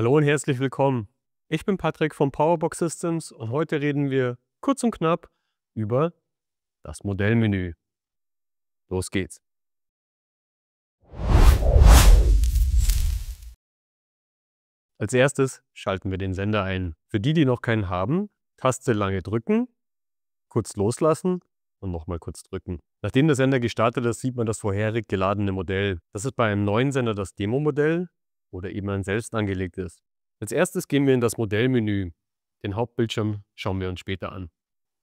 Hallo und herzlich willkommen. Ich bin Patrick von Powerbox Systems und heute reden wir kurz und knapp über das Modellmenü. Los geht's. Als erstes schalten wir den Sender ein. Für die, die noch keinen haben, Taste lange drücken, kurz loslassen und nochmal kurz drücken. Nachdem der Sender gestartet ist, sieht man das vorherig geladene Modell. Das ist bei einem neuen Sender das Demo-Modell oder eben ein selbst angelegtes. Als erstes gehen wir in das Modellmenü. Den Hauptbildschirm schauen wir uns später an.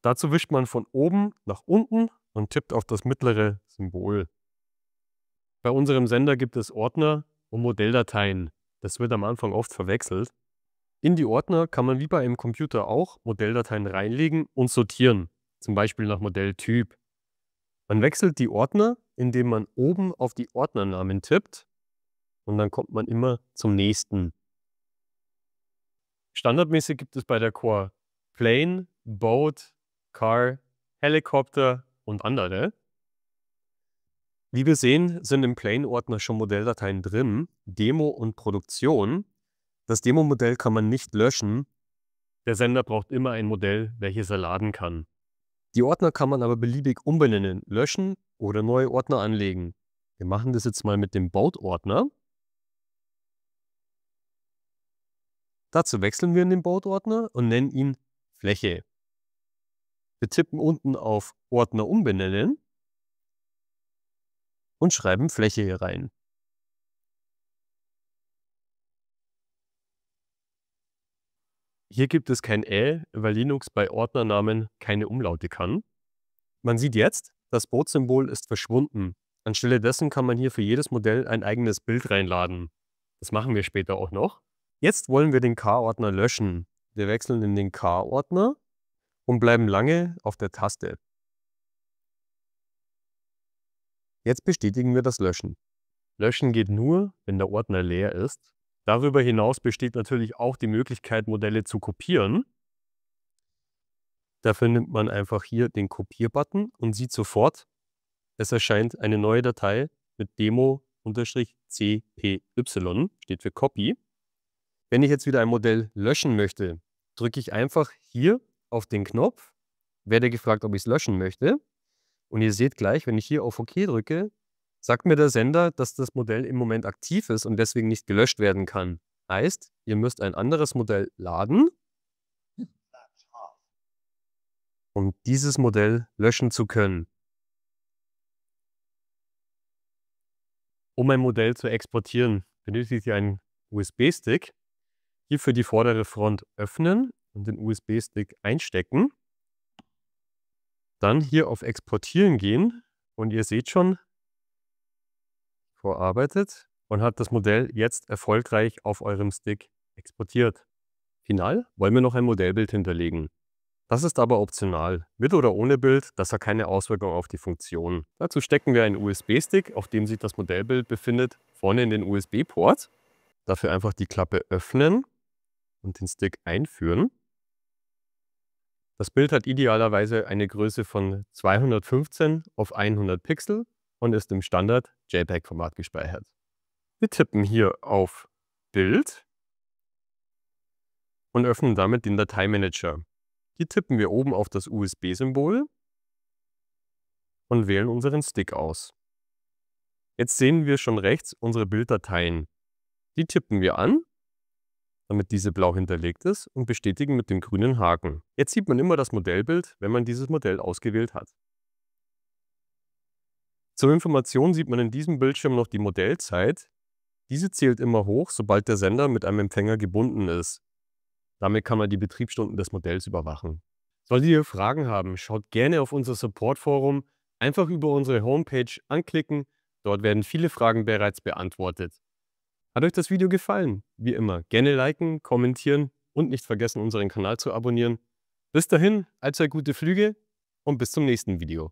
Dazu wischt man von oben nach unten und tippt auf das mittlere Symbol. Bei unserem Sender gibt es Ordner und Modelldateien. Das wird am Anfang oft verwechselt. In die Ordner kann man wie bei einem Computer auch Modelldateien reinlegen und sortieren, zum Beispiel nach Modelltyp. Man wechselt die Ordner, indem man oben auf die Ordnernamen tippt und dann kommt man immer zum nächsten. Standardmäßig gibt es bei der Core Plane, Boat, Car, Helikopter und andere. Wie wir sehen, sind im Plane-Ordner schon Modelldateien drin, Demo und Produktion. Das Demo-Modell kann man nicht löschen. Der Sender braucht immer ein Modell, welches er laden kann. Die Ordner kann man aber beliebig umbenennen, löschen oder neue Ordner anlegen. Wir machen das jetzt mal mit dem Boat-Ordner. Dazu wechseln wir in den Bautordner und nennen ihn Fläche. Wir tippen unten auf Ordner umbenennen und schreiben Fläche hier rein. Hier gibt es kein L, weil Linux bei Ordnernamen keine Umlaute kann. Man sieht jetzt, das Bootsymbol ist verschwunden. Anstelle dessen kann man hier für jedes Modell ein eigenes Bild reinladen. Das machen wir später auch noch. Jetzt wollen wir den K-Ordner löschen. Wir wechseln in den K-Ordner und bleiben lange auf der Taste. Jetzt bestätigen wir das Löschen. Löschen geht nur, wenn der Ordner leer ist. Darüber hinaus besteht natürlich auch die Möglichkeit, Modelle zu kopieren. Dafür nimmt man einfach hier den Kopierbutton und sieht sofort, es erscheint eine neue Datei mit demo-cpy, steht für Copy. Wenn ich jetzt wieder ein Modell löschen möchte, drücke ich einfach hier auf den Knopf, werde gefragt, ob ich es löschen möchte. Und ihr seht gleich, wenn ich hier auf OK drücke, sagt mir der Sender, dass das Modell im Moment aktiv ist und deswegen nicht gelöscht werden kann. Heißt, ihr müsst ein anderes Modell laden, um dieses Modell löschen zu können. Um ein Modell zu exportieren, benötigt ihr einen USB-Stick hierfür die vordere Front öffnen und den USB-Stick einstecken. Dann hier auf Exportieren gehen und ihr seht schon, vorarbeitet und hat das Modell jetzt erfolgreich auf eurem Stick exportiert. Final wollen wir noch ein Modellbild hinterlegen. Das ist aber optional. Mit oder ohne Bild, das hat keine Auswirkung auf die Funktion. Dazu stecken wir einen USB-Stick, auf dem sich das Modellbild befindet, vorne in den USB-Port. Dafür einfach die Klappe öffnen und den Stick einführen. Das Bild hat idealerweise eine Größe von 215 auf 100 Pixel und ist im Standard JPEG-Format gespeichert. Wir tippen hier auf Bild und öffnen damit den Dateimanager. Hier tippen wir oben auf das USB-Symbol und wählen unseren Stick aus. Jetzt sehen wir schon rechts unsere Bilddateien. Die tippen wir an damit diese blau hinterlegt ist und bestätigen mit dem grünen Haken. Jetzt sieht man immer das Modellbild, wenn man dieses Modell ausgewählt hat. Zur Information sieht man in diesem Bildschirm noch die Modellzeit. Diese zählt immer hoch, sobald der Sender mit einem Empfänger gebunden ist. Damit kann man die Betriebsstunden des Modells überwachen. Solltet ihr Fragen haben, schaut gerne auf unser Support-Forum. Einfach über unsere Homepage anklicken. Dort werden viele Fragen bereits beantwortet. Hat euch das Video gefallen? Wie immer, gerne liken, kommentieren und nicht vergessen, unseren Kanal zu abonnieren. Bis dahin, allzeit gute Flüge und bis zum nächsten Video.